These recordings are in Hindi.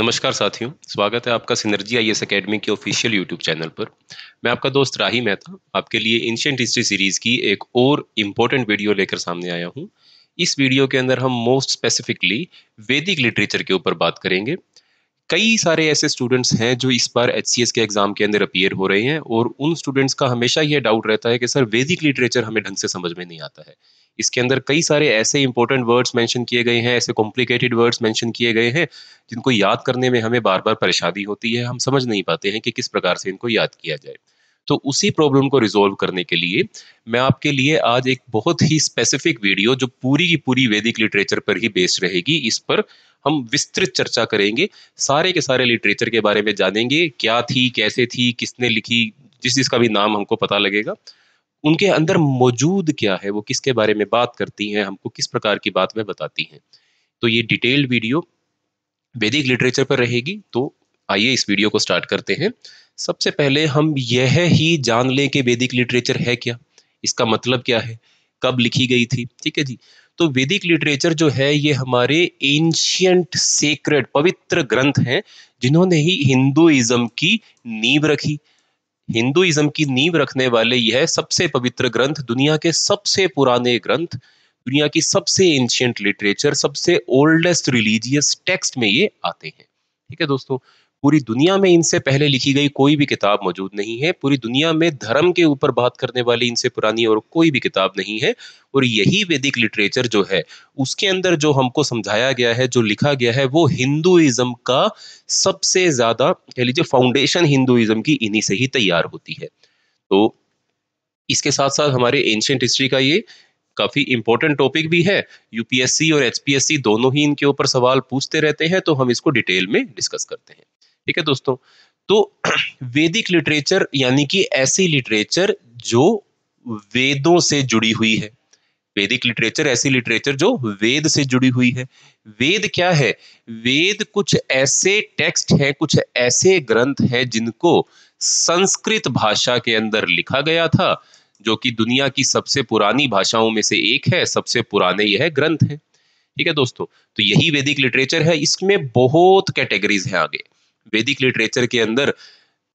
नमस्कार साथियों स्वागत है आपका सिनर्जी आई एस अकेडमी के ऑफिशियल यूट्यूब चैनल पर मैं आपका दोस्त राही मेहता आपके लिए एंशियंट हिस्ट्री सीरीज़ की एक और इम्पोर्टेंट वीडियो लेकर सामने आया हूँ इस वीडियो के अंदर हम मोस्ट स्पेसिफिकली वैदिक लिटरेचर के ऊपर बात करेंगे कई सारे ऐसे स्टूडेंट्स हैं जो इस बार एच के एग्ज़ाम के अंदर अपीयर हो रहे हैं और उन स्टूडेंट्स का हमेशा यह डाउट रहता है कि सर वैदिक लिटरेचर हमें ढंग से समझ में नहीं आता है इसके अंदर कई सारे ऐसे इंपॉर्टेंट वर्ड्स मेंशन किए गए हैं ऐसे कॉम्प्लिकेटेड वर्ड्स मेंशन किए गए हैं जिनको याद करने में हमें बार बार परेशानी होती है हम समझ नहीं पाते हैं कि किस प्रकार से इनको याद किया जाए तो उसी प्रॉब्लम को रिजोल्व करने के लिए मैं आपके लिए आज एक बहुत ही स्पेसिफिक वीडियो जो पूरी की पूरी वैदिक लिटरेचर पर ही बेस्ड रहेगी इस पर हम विस्तृत चर्चा करेंगे सारे के सारे लिटरेचर के बारे में जानेंगे क्या थी कैसे थी किसने लिखी जिस जिसका भी नाम हमको पता लगेगा उनके अंदर मौजूद क्या है वो किसके बारे में बात करती हैं हमको किस प्रकार की बात में बताती हैं तो ये डिटेल्ड वीडियो वैदिक लिटरेचर पर रहेगी तो आइए इस वीडियो को स्टार्ट करते हैं सबसे पहले हम यह ही जान लें कि वैदिक लिटरेचर है क्या इसका मतलब क्या है कब लिखी गई थी ठीक है जी तो वैदिक लिटरेचर जो है ये हमारे एंशियंट सेक्रेट पवित्र ग्रंथ हैं जिन्होंने ही हिंदुइज्म की नींव रखी हिंदुइज्म की नींव रखने वाले यह सबसे पवित्र ग्रंथ दुनिया के सबसे पुराने ग्रंथ दुनिया की सबसे एंशियंट लिटरेचर सबसे ओल्डेस्ट रिलीजियस टेक्स्ट में ये आते हैं ठीक है दोस्तों पूरी दुनिया में इनसे पहले लिखी गई कोई भी किताब मौजूद नहीं है पूरी दुनिया में धर्म के ऊपर बात करने वाली इनसे पुरानी और कोई भी किताब नहीं है और यही वैदिक लिटरेचर जो है उसके अंदर जो हमको समझाया गया है जो लिखा गया है वो हिंदुइज्म का सबसे ज़्यादा कह लीजिए फाउंडेशन हिंदुइज्म की इन्हीं से ही तैयार होती है तो इसके साथ साथ हमारे एंशेंट हिस्ट्री का ये काफ़ी इंपॉर्टेंट टॉपिक भी है यूपीएससी और एचपीएससी दोनों ही इनके ऊपर सवाल पूछते रहते हैं तो हम इसको डिटेल में डिस्कस करते हैं ठीक है दोस्तों तो वैदिक लिटरेचर यानी कि ऐसी लिटरेचर जो वेदों से जुड़ी हुई है वैदिक लिटरेचर ऐसी लिटरेचर जो वेद से जुड़ी हुई है वेद क्या है वेद कुछ ऐसे टेक्स्ट हैं कुछ ऐसे ग्रंथ हैं जिनको संस्कृत भाषा के अंदर लिखा गया था जो कि दुनिया की सबसे पुरानी भाषाओं में से एक है सबसे पुराने यह ग्रंथ है ठीक है दोस्तों तो यही वैदिक लिटरेचर है इसमें बहुत कैटेगरीज हैं आगे वैदिक लिटरेचर के अंदर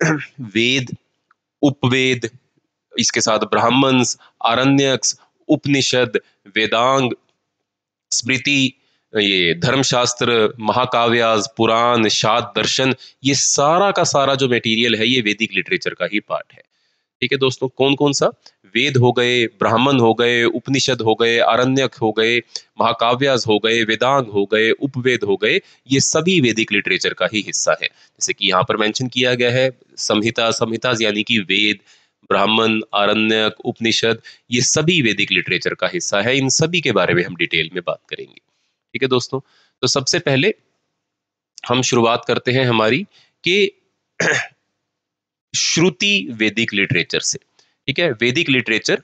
वेद उपवेद इसके साथ ब्राह्मण्स आरण्यक्स उपनिषद वेदांग स्मृति ये धर्मशास्त्र महाकाव्यास पुराण शाद दर्शन ये सारा का सारा जो मटेरियल है ये वैदिक लिटरेचर का ही पार्ट है ठीक है दोस्तों कौन कौन सा वेद हो गए ब्राह्मण हो गए उपनिषद हो गए अरण्यक हो गए महाकाव्यास हो गए वेदांग हो गए उपवेद हो गए ये सभी वैदिक लिटरेचर का ही हिस्सा है जैसे कि यहाँ पर मेंशन किया गया है संहिता संहिता यानी कि वेद ब्राह्मण आरण्यक उपनिषद ये सभी वैदिक लिटरेचर का हिस्सा है इन सभी के बारे में हम डिटेल में बात करेंगे ठीक है दोस्तों तो सबसे पहले हम शुरुआत करते हैं हमारी कि श्रुति वैदिक लिटरेचर से ठीक है वैदिक लिटरेचर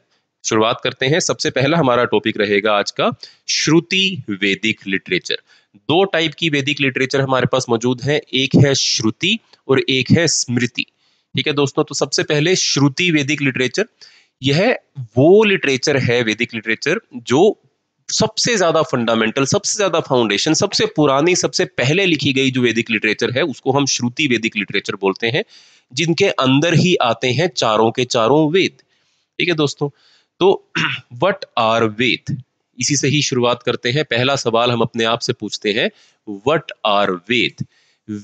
शुरुआत करते हैं सबसे पहला हमारा टॉपिक रहेगा आज का श्रुति वैदिक लिटरेचर दो टाइप की वैदिक लिटरेचर हमारे पास मौजूद है एक है श्रुति और एक है स्मृति ठीक है दोस्तों तो सबसे पहले श्रुति वैदिक लिटरेचर यह वो लिटरेचर है वैदिक लिटरेचर जो सबसे ज्यादा फंडामेंटल सबसे ज्यादा फाउंडेशन सबसे पुरानी सबसे पहले लिखी गई जो वैदिक लिटरेचर है उसको हम श्रुति वैदिक लिटरेचर बोलते हैं जिनके अंदर ही आते हैं चारों के चारों वेद ठीक है दोस्तों तो वट आर वेद इसी से ही शुरुआत करते हैं पहला सवाल हम अपने आप से पूछते हैं वट आर वेद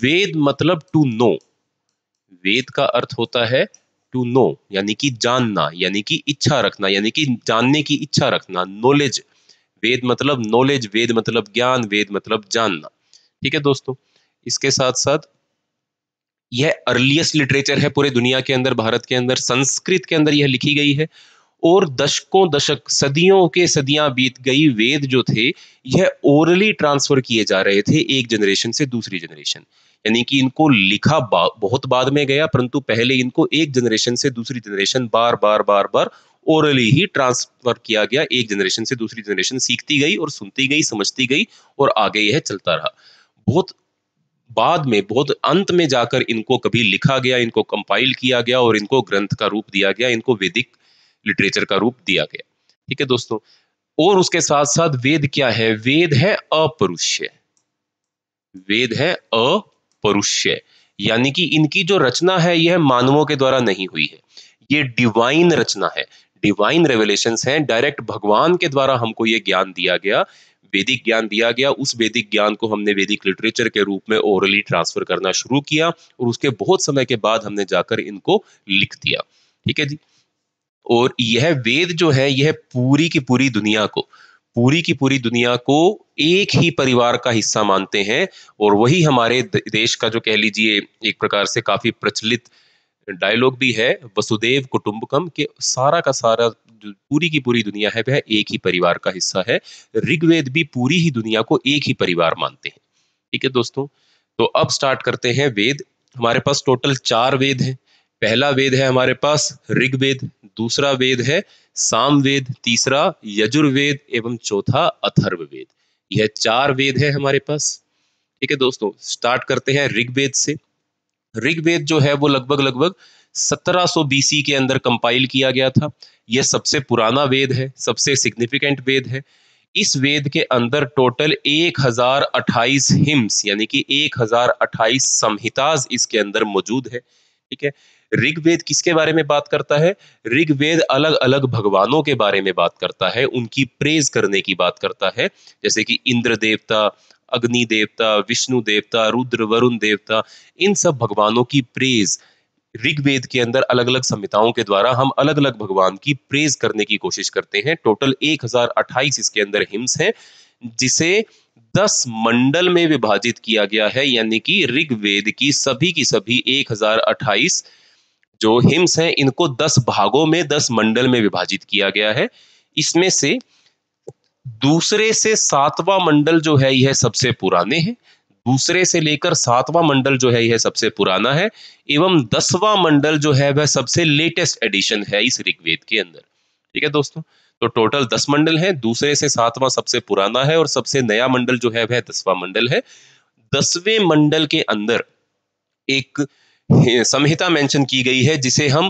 वेद मतलब टू नो वेद का अर्थ होता है टू नो यानी कि जानना यानी कि इच्छा रखना यानी कि जानने की इच्छा रखना नॉलेज वेद मतलब नॉलेज वेद मतलब ज्ञान वेद मतलब जानना ठीक है दोस्तों इसके साथ साथ यह अर्लीस्ट लिटरेचर है पूरे दुनिया के अंदर भारत के अंदर संस्कृत के अंदर यह लिखी गई है और दशकों दशक सदियों के सदियां बीत गई वेद जो थे यह ओरली ट्रांसफर किए जा रहे थे एक जनरेशन से दूसरी जनरेशन यानी कि इनको लिखा बा, बहुत बाद में गया परंतु पहले इनको एक जनरेशन से दूसरी जनरेशन बार बार बार बार ओरली ही ट्रांसफर किया गया एक जनरेशन से दूसरी जनरेशन सीखती गई और सुनती गई समझती गई और आगे यह चलता रहा बहुत बाद में बहुत अंत में जाकर इनको कभी लिखा गया इनको कंपाइल किया गया और इनको ग्रंथ का रूप दिया गया इनको वैदिक लिटरेचर का रूप दिया गया ठीक है दोस्तों और उसके साथ साथ वेद क्या है वेद है अपरुष्य वेद है अपरुष्य यानी कि इनकी जो रचना है यह मानवों के द्वारा नहीं हुई है ये डिवाइन रचना है डिवाइन रेवलेशन हैं डायरेक्ट भगवान के द्वारा हमको ये ज्ञान दिया गया वैदिक ज्ञान दिया गया उस वैदिक ज्ञान को हमने वैदिक लिटरेचर के रूप में ओरली ट्रांसफर करना शुरू किया और उसके बहुत समय के बाद हमने जाकर इनको लिख दिया ठीक है जी और यह वेद जो है यह पूरी की पूरी दुनिया को पूरी की पूरी दुनिया को एक ही परिवार का हिस्सा मानते हैं और वही हमारे देश का जो कह लीजिए एक प्रकार से काफी प्रचलित डायलॉग भी है वसुदेव कुटुंबकम के सारा का सारा जो पूरी की पूरी दुनिया है वह एक ही परिवार का हिस्सा है ऋग्वेद भी पूरी ही दुनिया को एक ही परिवार मानते हैं ठीक है दोस्तों तो अब स्टार्ट करते हैं वेद हमारे पास टोटल चार वेद हैं पहला वेद है हमारे पास ऋग्वेद दूसरा वेद है सामवेद तीसरा यजुर्वेद एवं चौथा अथर्ववेद यह चार वेद है हमारे पास ठीक है दोस्तों स्टार्ट करते हैं ऋग्वेद से ऋग्वेद जो है वो लगभग लगभग 1700 बीसी के अंदर कंपाइल किया गया था यह सबसे पुराना वेद है सबसे सिग्निफिकेंट वेद है इस वेद के अंदर टोटल 1028 हिम्स यानी कि 1028 संहिताज इसके अंदर मौजूद है ठीक है ऋग्वेद किसके बारे में बात करता है ऋग्वेद अलग अलग भगवानों के बारे में बात करता है उनकी प्रेज करने की बात करता है जैसे कि इंद्र देवता अग्नि देवता विष्णु देवता रुद्र वरुण देवता इन सब भगवानों की प्रेज ऋग्वेद के अंदर अलग अलग संहिताओं के द्वारा हम अलग अलग भगवान की प्रेज करने की कोशिश करते हैं टोटल एक इसके अंदर हिम्स हैं जिसे दस मंडल में विभाजित किया गया है यानी कि ऋग्वेद की सभी की सभी 1028 जो हिम्स हैं इनको दस भागों में दस मंडल में विभाजित किया गया है इसमें से दूसरे से सातवां मंडल जो है यह सबसे पुराने हैं दूसरे से लेकर सातवां मंडल जो है यह सबसे पुराना है एवं दसवां मंडल जो है वह सबसे लेटेस्ट एडिशन है इस ऋग्वेद के अंदर ठीक है दोस्तों तो टोटल दस मंडल है दूसरे से सातवां सबसे पुराना है और सबसे नया मंडल जो है वह दसवां मंडल है दसवें मंडल के अंदर एक संहिता मेंशन की गई है जिसे हम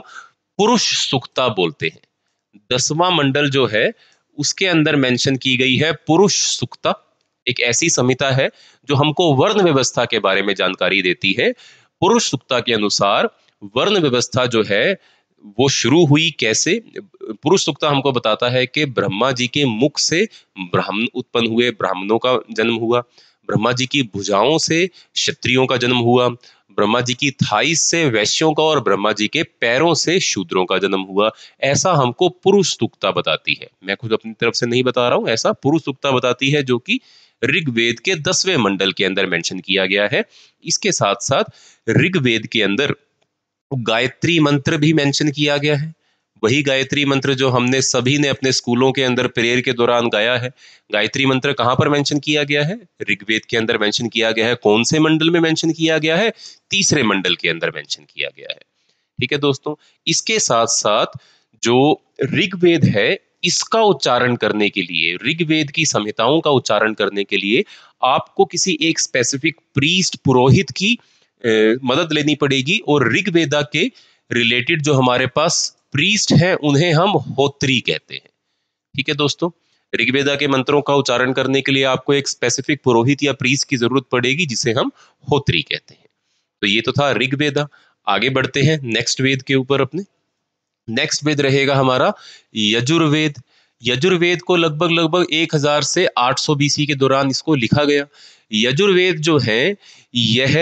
पुरुष सुक्ता बोलते हैं दसवां मंडल जो है उसके अंदर मेंशन की गई है पुरुष सुक्ता एक ऐसी संहिता है जो हमको वर्ण व्यवस्था के बारे में जानकारी देती है पुरुष सुक्ता के अनुसार वर्ण व्यवस्था जो है वो शुरू हुई कैसे पुरुष सुक्ता हमको बताता है कि ब्रह्मा जी के मुख से ब्राह्मण उत्पन्न हुए ब्राह्मणों का जन्म हुआ ब्रह्मा जी की भुजाओं से क्षत्रियों का जन्म हुआ ब्रह्मा जी की थाई से वैश्यों का और ब्रह्मा जी के पैरों से शूद्रों का जन्म हुआ ऐसा हमको पुरुष तुक्ता बताती है मैं खुद अपनी तरफ से नहीं बता रहा हूं ऐसा पुरुष तुक्ता बताती है जो कि ऋग्वेद के दसवें मंडल के अंदर मेंशन किया गया है इसके साथ साथ ऋग्वेद के अंदर गायत्री मंत्र भी मेंशन किया गया है वही गायत्री मंत्र जो हमने सभी ने अपने स्कूलों के अंदर प्रेयर के दौरान गाया है गायत्री मंत्र कहां पर मेंशन किया गया है ऋग्वेद के अंदर मेंशन किया गया है कौन से मंडल में मेंशन किया गया है तीसरे मंडल के अंदर मेंशन किया गया है ठीक है दोस्तों इसके साथ साथ जो ऋग्वेद है इसका उच्चारण करने के लिए ऋग्वेद की संहिताओं का उच्चारण करने के लिए आपको किसी एक स्पेसिफिक प्रीस्ट पुरोहित की ए, मदद लेनी पड़ेगी और ऋग्वेदा के रिलेटेड जो हमारे पास प्रीस्ट हैं उन्हें हम होत्री कहते हैं ठीक है दोस्तों ऋग्वेदा के मंत्रों का उच्चारण करने के लिए आपको एक स्पेसिफिक पुरोहित या प्रीस्ट की जरूरत पड़ेगी जिसे हम होत्री कहते हैं तो ये तो था ऋग्वेदा आगे बढ़ते हैं नेक्स्ट वेद के ऊपर अपने नेक्स्ट वेद रहेगा हमारा यजुर्वेद यजुर्वेद को लगभग लगभग 1000 से 800 बीसी के दौरान इसको लिखा गया यजुर्वेद जो है यह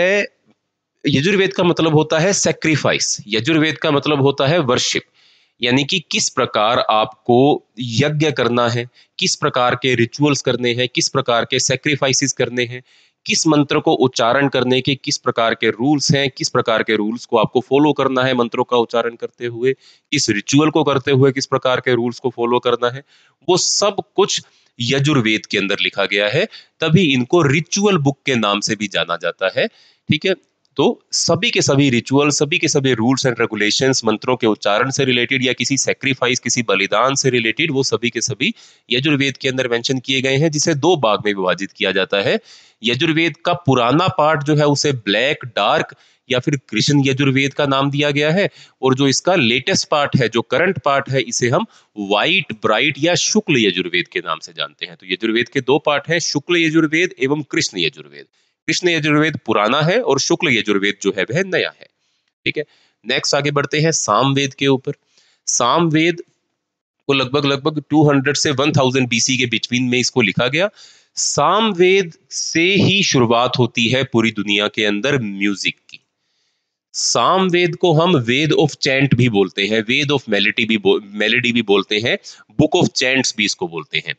यजुर्वेद का मतलब होता है सेक्रीफाइस यजुर्वेद का मतलब होता है वर्शिप यानी कि किस प्रकार आपको यज्ञ करना है किस प्रकार के रिचुअल्स करने हैं किस प्रकार के सेक्रीफाइसिस करने हैं किस मंत्र को उच्चारण करने के किस प्रकार के रूल्स हैं किस प्रकार के रूल्स को आपको फॉलो करना है मंत्रों का उच्चारण करते हुए किस रिचुअल को करते हुए किस प्रकार के रूल्स को फॉलो करना है वो सब कुछ यजुर्वेद के अंदर लिखा गया है तभी इनको रिचुअल बुक के नाम से भी जाना जाता है ठीक है तो सभी के सभी रिचुअल सभी के सभी रूल्स एंड रेगुलेशन मंत्रों के उच्चारण से रिलेटेड या किसी सेक्रीफाइस किसी बलिदान से रिलेटेड वो सभी के सभी यजुर्वेद के अंदर मेंशन किए गए हैं जिसे दो भाग में विभाजित किया जाता है यजुर्वेद का पुराना पार्ट जो है उसे ब्लैक डार्क या फिर कृष्ण यजुर्वेद का नाम दिया गया है और जो इसका लेटेस्ट पार्ट है जो करंट पार्ट है इसे हम व्हाइट ब्राइट या शुक्ल यजुर्वेद के नाम से जानते हैं तो यजुर्वेद के दो पार्ट हैं शुक्ल यजुर्वेद एवं कृष्ण यजुर्वेद कृष्ण यजुर्वेद पुराना है और शुक्ल यजुर्वेद जो है वह नया है ठीक है नेक्स्ट आगे बढ़ते हैं सामवेद के ऊपर सामवेद को लगभग लगभग 200 से 1000 थाउजेंड बीसी के बिटवीन में इसको लिखा गया सामवेद से ही शुरुआत होती है पूरी दुनिया के अंदर म्यूजिक की सामवेद को हम वेद ऑफ चैंट भी बोलते हैं वेद ऑफ मेलिटी भी मेलेडी भी बोलते हैं बुक ऑफ चैंट्स भी इसको बोलते हैं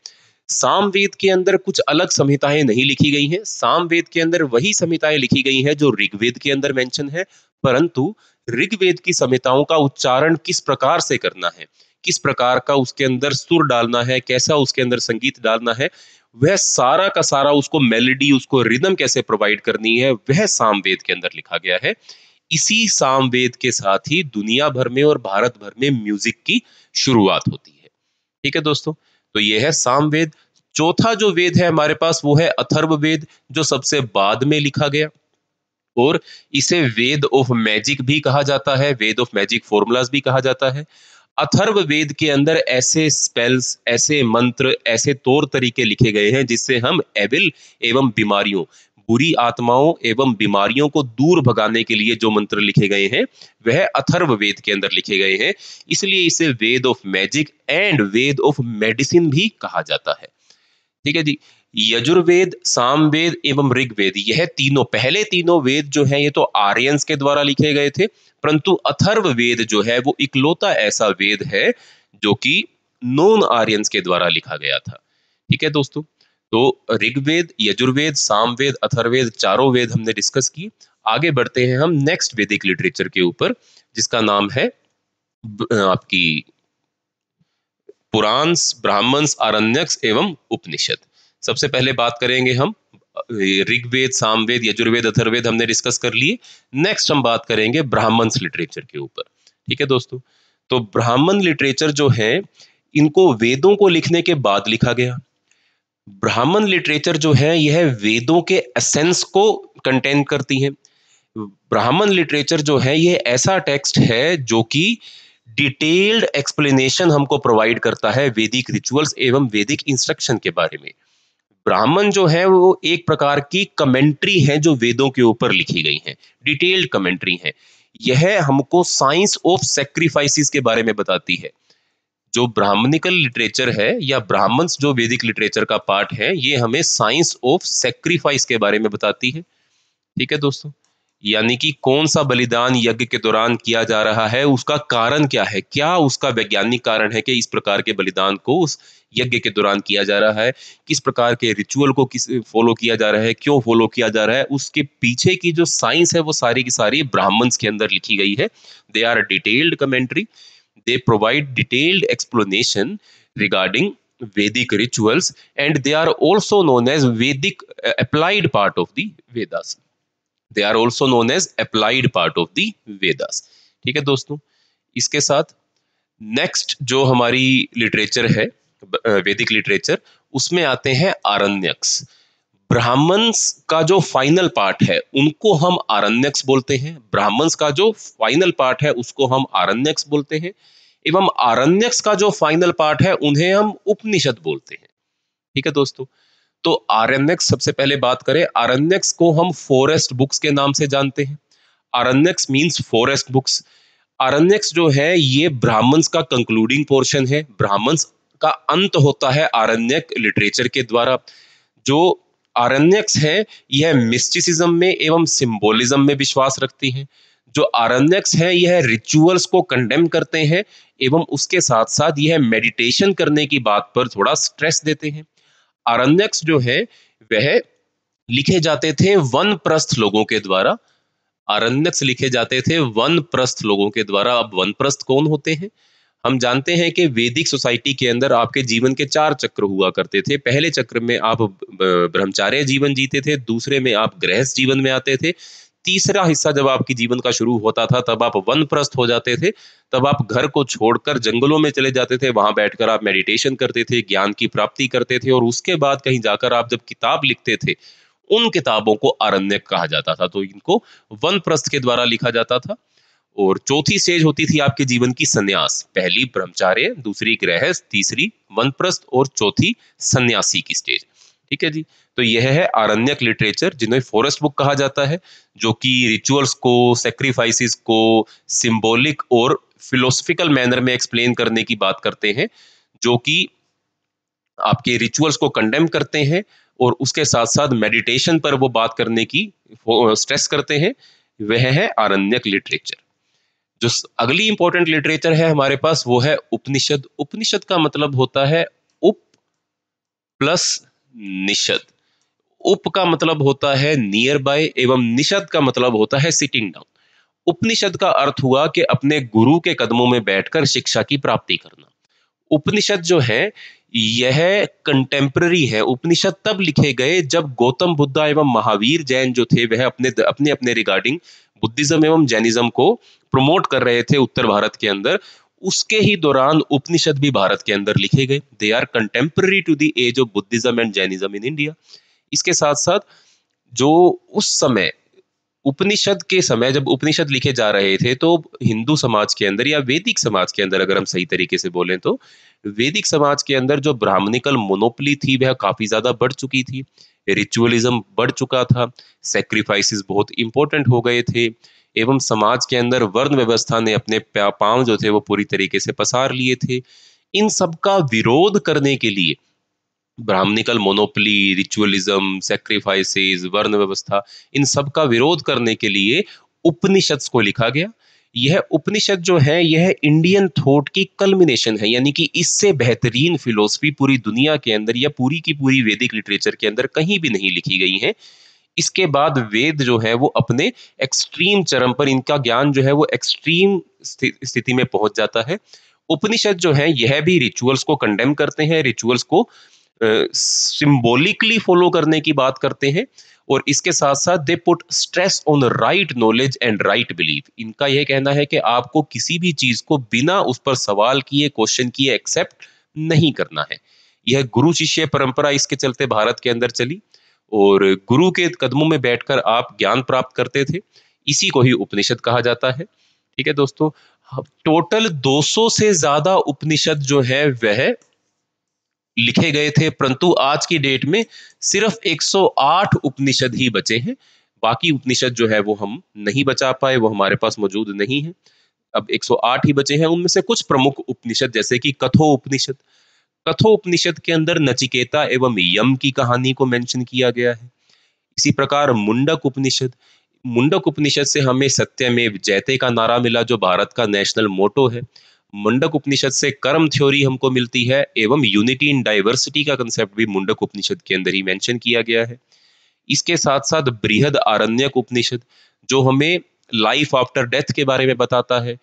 सामवेद के अंदर कुछ अलग संहिताएं नहीं लिखी गई हैं सामवेद के अंदर वही संहिताएं लिखी गई हैं जो ऋग्वेद के अंदर मेंशन है परंतु ऋग्वेद की संहिताओं का उच्चारण किस प्रकार से करना है किस प्रकार का उसके अंदर सुर डालना है कैसा उसके अंदर संगीत डालना है वह सारा का सारा उसको मेलेडी उसको रिदम कैसे प्रोवाइड करनी है वह सामवेद के अंदर लिखा गया है इसी सामवेद के साथ ही दुनिया भर में और भारत भर में म्यूजिक की शुरुआत होती है ठीक है दोस्तों तो ये है सामवेद चौथा जो वेद है हमारे पास वो है अथर्व वेद जो सबसे बाद में लिखा गया और इसे वेद ऑफ मैजिक भी कहा जाता है वेद ऑफ मैजिक फॉर्मूलाज भी कहा जाता है अथर्व वेद के अंदर ऐसे स्पेल्स ऐसे मंत्र ऐसे तौर तरीके लिखे गए हैं जिससे हम एविल एवं बीमारियों बुरी आत्माओं एवं बीमारियों को दूर भगाने के लिए जो मंत्र लिखे गए हैं वह अथर्व वेद के अंदर लिखे गए हैं इसलिए इसे Veda of magic and Veda of medicine भी कहा जाता है ठीक है जी यजुर्वेद सामवेद एवं ऋग्वेद यह तीनों पहले तीनों वेद जो है ये तो आर्यंस के द्वारा लिखे गए थे परंतु अथर्व वेद जो है वो इकलौता ऐसा वेद है जो कि नॉन आर्यंस के द्वारा लिखा गया था ठीक है दोस्तों तो ऋग्वेद यजुर्वेद सामवेद अथर्वेद चारों वेद हमने डिस्कस की आगे बढ़ते हैं हम नेक्स्ट वैदिक लिटरेचर के ऊपर जिसका नाम है आपकी पुराण ब्राह्मण्स आरण्यक्स एवं उपनिषद सबसे पहले बात करेंगे हम ऋग्वेद सामवेद यजुर्वेद अथर्वेद हमने डिस्कस कर लिए नेक्स्ट हम बात करेंगे ब्राह्मण्स लिटरेचर के ऊपर ठीक है दोस्तों तो ब्राह्मण लिटरेचर जो है इनको वेदों को लिखने के बाद लिखा गया ब्राह्मण लिटरेचर जो है यह वेदों के एसेंस को कंटेन करती है ब्राह्मण लिटरेचर जो है यह ऐसा टेक्स्ट है जो कि डिटेल्ड एक्सप्लेनेशन हमको प्रोवाइड करता है वैदिक रिचुअल्स एवं वैदिक इंस्ट्रक्शन के बारे में ब्राह्मण जो है वो एक प्रकार की कमेंट्री है जो वेदों के ऊपर लिखी गई है डिटेल्ड कमेंट्री है यह हमको साइंस ऑफ सेक्रीफाइसिस के बारे में बताती है जो ब्राह्मणिकल लिटरेचर है या ब्राह्मण जो वैदिक लिटरेचर का पार्ट है ये हमें साइंस ऑफ सेक्रीफाइस के बारे में बताती है ठीक है दोस्तों यानी कि कौन सा बलिदान यज्ञ के दौरान किया जा रहा है उसका कारण क्या है क्या उसका वैज्ञानिक कारण है कि इस प्रकार के बलिदान को उस यज्ञ के दौरान किया जा रहा है किस प्रकार के रिचुअल को किस फॉलो किया जा रहा है क्यों फॉलो किया जा रहा है उसके पीछे की जो साइंस है वो सारी की सारी ब्राह्मण्स के अंदर लिखी गई है they are detailed commentary They provide detailed explanation regarding Vedic rituals and they are also known as Vedic uh, applied part of the Vedas. They are also known as applied part of the Vedas. ठीक है दोस्तों इसके साथ नेक्स्ट जो हमारी लिटरेचर है वैदिक लिटरेचर उसमें आते हैं आरण्यक्स ब्राह्मण्स का जो फाइनल पार्ट है उनको हम आरण्यक्स बोलते हैं ब्राह्मण्स का जो फाइनल पार्ट है उसको हम आरण्यक्स बोलते हैं एवं आरण्यक्स का जो फाइनल पार्ट है उन्हें हम उपनिषद बोलते हैं ठीक है दोस्तों तो आरण्यक्स सबसे पहले बात करें आरण्यक्स को हम फॉरेस्ट बुक्स के नाम से जानते हैं Aranyakas means forest books Aranyakas जो है ये ब्राह्मण्स का कंक्लूडिंग पोर्शन है ब्राह्मण्स का अंत होता है आरण्यक लिटरेचर के द्वारा जो आरण्यक्स है यह मिस्टिसिज्म में एवं सिंबोलिज्म में विश्वास रखती हैं जो आरण्यक्स हैं यह रिचुअल्स को कंडेम करते हैं एवं उसके साथ साथ यह मेडिटेशन करने की बात पर थोड़ा स्ट्रेस देते हैं आरण्यक्स जो है वह लिखे जाते थे वन प्रस्थ लोगों के द्वारा आरण्यक्स लिखे जाते थे वन प्रस्थ लोगों के द्वारा अब वन प्रस्थ कौन होते हैं हम जानते हैं कि वैदिक सोसाइटी के अंदर आपके जीवन के चार चक्र हुआ करते थे पहले चक्र में आप ब्रह्मचार्य जीवन जीते थे दूसरे में आप गृहस्थ जीवन में आते थे तीसरा हिस्सा जब आपकी जीवन का शुरू होता था तब आप वन प्रस्थ हो जाते थे तब आप घर को छोड़कर जंगलों में चले जाते थे वहां बैठकर आप मेडिटेशन करते थे ज्ञान की प्राप्ति करते थे और उसके बाद कहीं जाकर आप जब किताब लिखते थे उन किताबों को आरण्यक कहा जाता था तो इनको वन प्रस्थ के द्वारा लिखा जाता था और चौथी स्टेज होती थी आपके जीवन की संन्यास पहली ब्रह्मचार्य दूसरी ग्रहस्थ तीसरी वनप्रस्थ और चौथी सन्यासी की स्टेज ठीक है जी तो यह है आरण्यक लिटरेचर जिन्हें फॉरेस्ट बुक कहा जाता है जो कि रिचुअल्स को सेक्रीफाइसिस को सिंबॉलिक और फिलोसफिकल मैनर में एक्सप्लेन करने की बात करते हैं जो कि आपके रिचुअल्स को कंडेम करते हैं और उसके साथ साथ मेडिटेशन पर वो बात करने की स्ट्रेस करते हैं वह है आरण्यक लिटरेचर जो अगली इंपॉर्टेंट लिटरेचर है हमारे पास वो है उपनिषद उपनिषद का मतलब होता है उप प्लस निषद उप का मतलब होता है नियर बाय एवं निषद का मतलब होता है सिटिंग डाउन उपनिषद का अर्थ हुआ कि अपने गुरु के कदमों में बैठकर शिक्षा की प्राप्ति करना उपनिषद जो है यह कंटेम्प्ररी है उपनिषद तब लिखे गए जब गौतम बुद्धा एवं महावीर जैन जो थे वह अपने अपने अपने रिगार्डिंग बुद्धिज्म एवं जैनिज्म को प्रमोट कर रहे थे उत्तर भारत के अंदर उसके ही दौरान उपनिषद भी भारत के अंदर लिखे गए they are contemporary to the age of Buddhism and Jainism in India इसके साथ साथ जो उस समय उपनिषद के समय जब उपनिषद लिखे जा रहे थे तो हिंदू समाज के अंदर या वैदिक समाज के अंदर अगर हम सही तरीके से बोलें तो वैदिक समाज के अंदर जो ब्राह्मणिकल मोनोपली थी वह काफ़ी ज़्यादा बढ़ चुकी थी रिचुअलिज्म बढ़ चुका था सेक्रीफाइसेस बहुत इंपॉर्टेंट हो गए थे एवं समाज के अंदर वर्ण व्यवस्था ने अपने पांव जो थे वो पूरी तरीके से पसार लिए थे इन सब का विरोध करने के लिए ब्राह्मणिकल मोनोपली रिचुअलिज्म सेक्रीफाइसेस वर्ण व्यवस्था इन सब का विरोध करने के लिए उपनिषद को लिखा गया यह उपनिषद जो है यह इंडियन थॉट की कल्मिनेशन है यानी कि इससे बेहतरीन फिलोसफी पूरी दुनिया के अंदर या पूरी की पूरी वैदिक लिटरेचर के अंदर कहीं भी नहीं लिखी गई है इसके बाद वेद जो है वो अपने एक्सट्रीम चरम पर इनका ज्ञान जो है वो एक्सट्रीम स्थिति में पहुंच जाता है उपनिषद जो है यह भी रिचुअल्स को कंडेम करते हैं रिचुअल्स को सिंबोलिकली फॉलो करने की बात करते हैं और इसके साथ साथ they put stress on right knowledge and right believe इनका यह कहना है कि आपको किसी भी चीज को बिना उस पर सवाल किए क्वेश्चन किए एक्सेप्ट नहीं करना है यह गुरु शिष्य परंपरा इसके चलते भारत के अंदर चली और गुरु के कदमों में बैठकर आप ज्ञान प्राप्त करते थे इसी को ही उपनिषद कहा जाता है ठीक है दोस्तों टोटल 200 से ज्यादा उपनिषद जो है वह लिखे गए थे परंतु आज की डेट में सिर्फ 108 उपनिषद ही बचे हैं बाकी उपनिषद जो है वो हम नहीं बचा पाए वो हमारे पास मौजूद नहीं है अब 108 ही बचे हैं उनमें से कुछ प्रमुख उपनिषद जैसे कि कथो उपनिषद कथोपनिषद के अंदर नचिकेता एवं यम की कहानी को मेंशन किया गया है इसी प्रकार मुंडक उपनिषद मुंडक उपनिषद से हमें सत्यमेव जयते का नारा मिला जो भारत का नेशनल मोटो है मुंडक उपनिषद से कर्म थ्योरी हमको मिलती है एवं यूनिटी इन डाइवर्सिटी का कंसेप्ट भी मुंडक उपनिषद के अंदर ही मेंशन किया गया है इसके साथ साथ बृहद आरण्यक उपनिषद जो हमें लाइफ आफ्टर डेथ के बारे में बताता है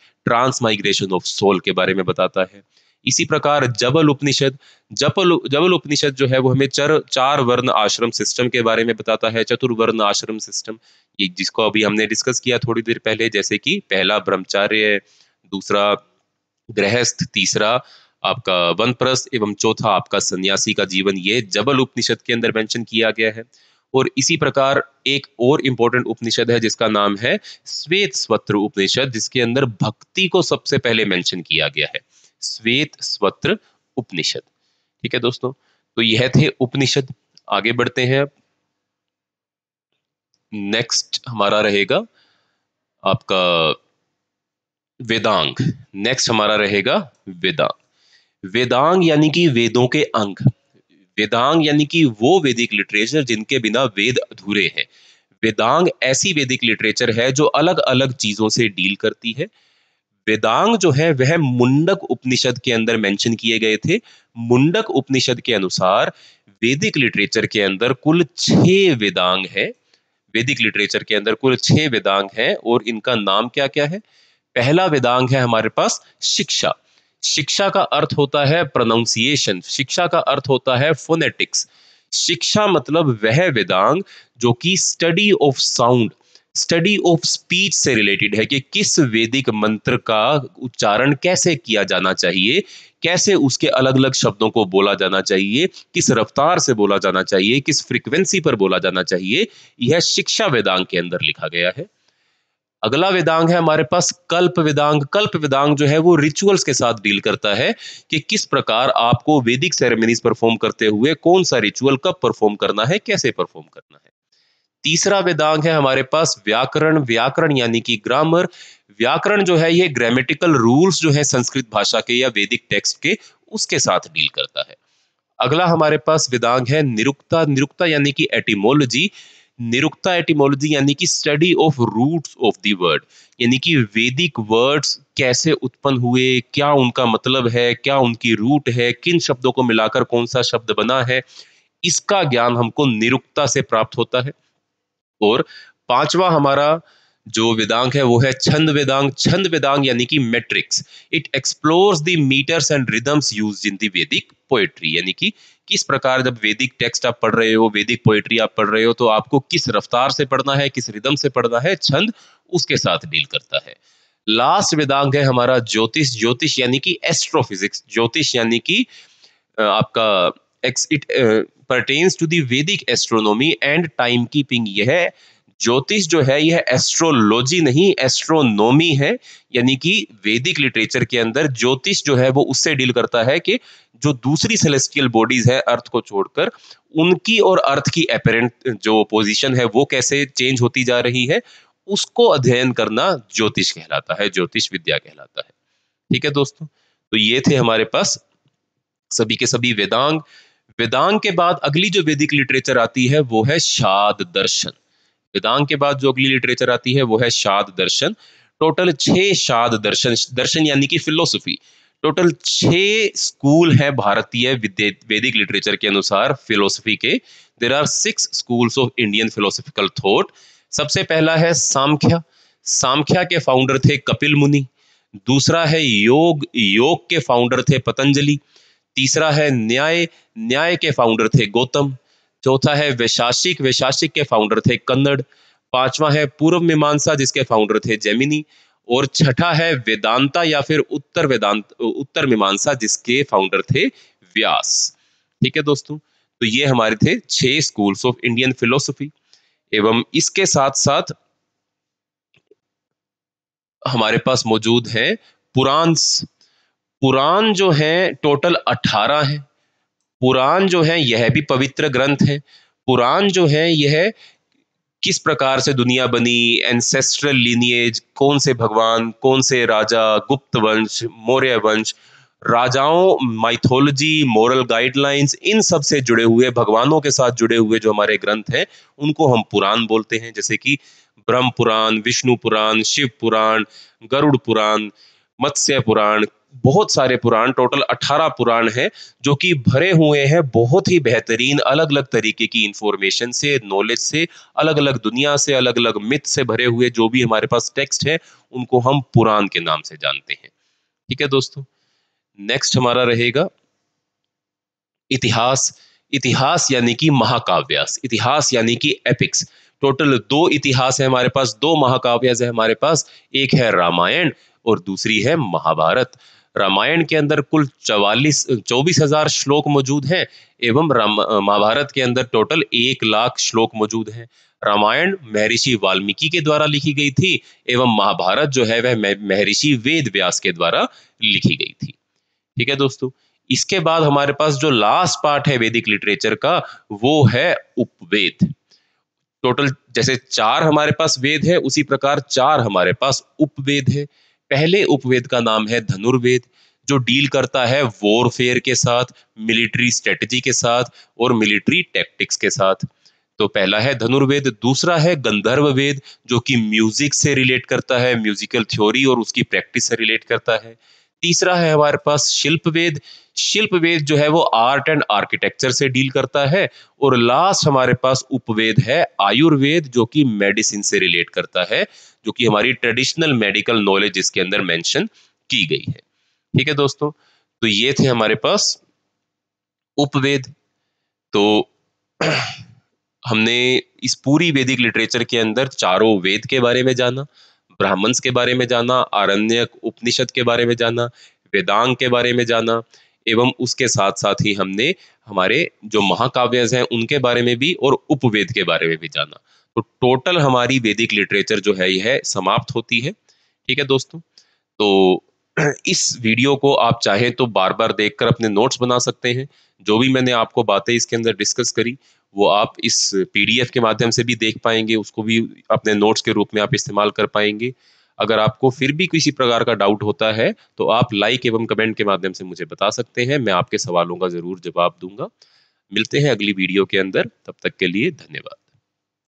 माइग्रेशन ऑफ सोल के बारे में बताता है इसी प्रकार जबल उपनिषद जबल जबल उपनिषद जो है वो हमें चर चार वर्ण आश्रम सिस्टम के बारे में बताता है चतुर्वर्ण आश्रम सिस्टम ये जिसको अभी हमने डिस्कस किया थोड़ी देर पहले जैसे कि पहला ब्रह्मचार्य दूसरा गृहस्थ तीसरा आपका वनप्रस्थ एवं चौथा आपका सन्यासी का जीवन ये जबल उपनिषद के अंदर मेंशन किया गया है और इसी प्रकार एक और इम्पोर्टेंट उपनिषद है जिसका नाम है श्वेत स्वत्र उपनिषद जिसके अंदर भक्ति को सबसे पहले मेंशन किया गया है श्वेत स्वत्र उपनिषद ठीक है दोस्तों तो यह थे उपनिषद आगे बढ़ते हैं नेक्स्ट हमारा रहेगा आपका वेदांग नेक्स्ट हमारा रहेगा वेदांग वेदांग यानी कि वेदों के अंग वेदांग यानी कि वो वैदिक लिटरेचर जिनके बिना वेद अधूरे हैं वेदांग ऐसी वैदिक लिटरेचर है जो अलग अलग चीजों से डील करती है वेदांग जो है वह मुंडक उपनिषद के अंदर मेंशन किए गए थे मुंडक उपनिषद के अनुसार वैदिक लिटरेचर के अंदर कुल छह वेदांग हैं वैदिक लिटरेचर के अंदर कुल छह वेदांग हैं और इनका नाम क्या क्या है पहला वेदांग है हमारे पास शिक्षा शिक्षा का अर्थ होता है प्रोनाउंसिएशन शिक्षा का अर्थ होता है फोनेटिक्स शिक्षा मतलब वह वेदांग जो कि study of sound study of speech से रिलेटेड है कि किस वैदिक मंत्र का उच्चारण कैसे किया जाना चाहिए कैसे उसके अलग अलग शब्दों को बोला जाना चाहिए किस रफ्तार से बोला जाना चाहिए किस फ्रीक्वेंसी पर बोला जाना चाहिए यह शिक्षा वेदांग के अंदर लिखा गया है अगला वेदांग है हमारे पास कल्प वेदांग कल्प वेदांग जो है वो रिचुअल्स के साथ डील करता है कि किस प्रकार आपको वैदिक सेरेमनीज परफॉर्म करते हुए कौन सा रिचुअल कब परफॉर्म करना है कैसे परफॉर्म करना है तीसरा वेदांग है हमारे पास व्याकरण व्याकरण यानी कि ग्रामर व्याकरण जो है ये ग्रामेटिकल रूल्स जो है संस्कृत भाषा के या वैदिक टेक्स्ट के उसके साथ डील करता है अगला हमारे पास वेदांग है निरुक्ता निरुक्ता यानी कि एटीमोलॉजी निरुक्ता एटीमोलॉजी यानी कि study of roots of the word यानी कि वैदिक वर्ड्स कैसे उत्पन्न हुए क्या उनका मतलब है क्या उनकी रूट है किन शब्दों को मिलाकर कौन सा शब्द बना है इसका ज्ञान हमको निरुक्ता से प्राप्त होता है और पांचवा हमारा जो वेदांग है वो है छंद वेदांग छंद वेदांग यानी कि metrics it explores the meters and rhythms use in the Vedic poetry यानी कि किस प्रकार जब वैदिक टेक्स्ट आप पढ़ रहे हो वैदिक पोएट्री आप पढ़ रहे हो तो आपको किस रफ्तार से पढ़ना है किस रिदम से पढ़ना है छंद उसके साथ डील करता है लास्ट वेदांग है हमारा ज्योतिष ज्योतिष यानी कि एस्ट्रोफिजिक्स ज्योतिष यानी कि आपका as it pertains to the Vedic astronomy and timekeeping. यह ज्योतिष जो है यह एस्ट्रोलॉजी नहीं एस्ट्रोनोमी है यानी कि वैदिक लिटरेचर के अंदर ज्योतिष जो है वो उससे डील करता है कि जो दूसरी सेलेस्टियल बॉडीज है अर्थ को छोड़कर उनकी और अर्थ की अपेरेंट जो पोजीशन है वो कैसे चेंज होती जा रही है उसको अध्ययन करना ज्योतिष कहलाता है ज्योतिष विद्या कहलाता है ठीक है दोस्तों तो ये थे हमारे पास सभी के सभी वेदांग वेदांग के बाद अगली जो वैदिक लिटरेचर आती है वो है शाद दर्शन वेदांग के बाद जो अगली लिटरेचर आती है वो है शाद दर्शन टोटल छह शाद दर्शन दर्शन यानी कि फिलोसफी टोटल छह स्कूल है भारतीय वैदिक लिटरेचर के अनुसार फिलोसफी के there are six schools of Indian philosophical thought सबसे पहला है सामख्या सामख्या के फाउंडर थे कपिल मुनि दूसरा है योग योग के फाउंडर थे पतंजलि तीसरा है न्याय न्याय के फाउंडर थे गौतम चौथा है वैशासिक वैशासिक के फाउंडर थे कन्नड़ पांचवा है पूर्व मीमांसा जिसके फाउंडर थे जेमिनी और छठा है वेदांता या फिर उत्तर वेदांत उत्तर मीमांसा जिसके फाउंडर थे व्यास ठीक है दोस्तों तो ये हमारे थे छह स्कूल्स ऑफ इंडियन फिलोसफी एवं इसके साथ साथ हमारे पास मौजूद है पुराण पुराण जो है टोटल अठारह है पुराण जो है यह भी पवित्र ग्रंथ है पुराण जो है यह किस प्रकार से दुनिया बनी एंसेस्ट्रल लीनिएज कौन से भगवान कौन से राजा गुप्त वंश मौर्य वंश राजाओं माइथोलॉजी मॉरल गाइडलाइंस इन सब से जुड़े हुए भगवानों के साथ जुड़े हुए जो हमारे ग्रंथ हैं उनको हम पुराण बोलते हैं जैसे कि ब्रह्म पुराण विष्णु पुराण शिव पुराण गरुड़ पुराण मत्स्य पुराण बहुत सारे पुराण टोटल 18 पुराण हैं जो कि भरे हुए हैं बहुत ही बेहतरीन अलग अलग तरीके की इंफॉर्मेशन से नॉलेज से अलग अलग दुनिया से अलग अलग मिथ से भरे हुए जो भी हमारे पास टेक्स्ट है उनको हम पुराण के नाम से जानते हैं ठीक है दोस्तों नेक्स्ट हमारा रहेगा इतिहास इतिहास यानी कि महाकाव्यास इतिहास यानी कि एपिक्स टोटल दो इतिहास है हमारे पास दो महाकाव्यास है हमारे पास एक है रामायण और दूसरी है महाभारत रामायण के अंदर कुल चवालीस चौबीस हजार श्लोक मौजूद हैं एवं महाभारत के अंदर टोटल एक लाख श्लोक मौजूद हैं रामायण महर्षि वाल्मीकि के द्वारा लिखी गई थी एवं महाभारत जो है वह महर्षि वेद व्यास के द्वारा लिखी गई थी ठीक है दोस्तों इसके बाद हमारे पास जो लास्ट पार्ट है वैदिक लिटरेचर का वो है उपवेद टोटल जैसे चार हमारे पास वेद है उसी प्रकार चार हमारे पास उपवेद है पहले उपवेद का नाम है धनुर्वेद जो डील करता है वॉरफेयर के साथ मिलिट्री स्ट्रेटजी के साथ और मिलिट्री टैक्टिक्स के साथ तो पहला है धनुर्वेद दूसरा है गंधर्व वेद जो कि म्यूजिक से रिलेट करता है म्यूजिकल थ्योरी और उसकी प्रैक्टिस से रिलेट करता है तीसरा है हमारे पास शिल्प वेद शिल्प वेद जो है वो आर्ट एंड आर्किटेक्चर से डील करता है और लास्ट हमारे पास उपवेद है आयुर्वेद जो कि मेडिसिन से रिलेट करता है जो कि हमारी ट्रेडिशनल मेडिकल नॉलेज इसके अंदर मेंशन की गई है ठीक है दोस्तों तो ये थे हमारे पास उपवेद तो हमने इस पूरी वैदिक लिटरेचर के अंदर चारों वेद के बारे में जाना ब्राह्मण्स के बारे में जाना आरण्यक उपनिषद के बारे में जाना वेदांग के बारे में जाना एवं उसके साथ साथ ही हमने हमारे जो महाकाव्य हैं उनके बारे में भी और उपवेद के बारे में भी जाना तो टोटल हमारी वैदिक लिटरेचर जो है यह समाप्त होती है ठीक है दोस्तों तो इस वीडियो को आप चाहे तो बार बार देखकर अपने नोट्स बना सकते हैं जो भी मैंने आपको बातें इसके अंदर डिस्कस करी वो आप इस पीडीएफ के माध्यम से भी देख पाएंगे उसको भी अपने नोट्स के रूप में आप इस्तेमाल कर पाएंगे अगर आपको फिर भी किसी प्रकार का डाउट होता है तो आप लाइक एवं कमेंट के माध्यम से मुझे बता सकते हैं मैं आपके सवालों का ज़रूर जवाब दूंगा मिलते हैं अगली वीडियो के अंदर तब तक के लिए धन्यवाद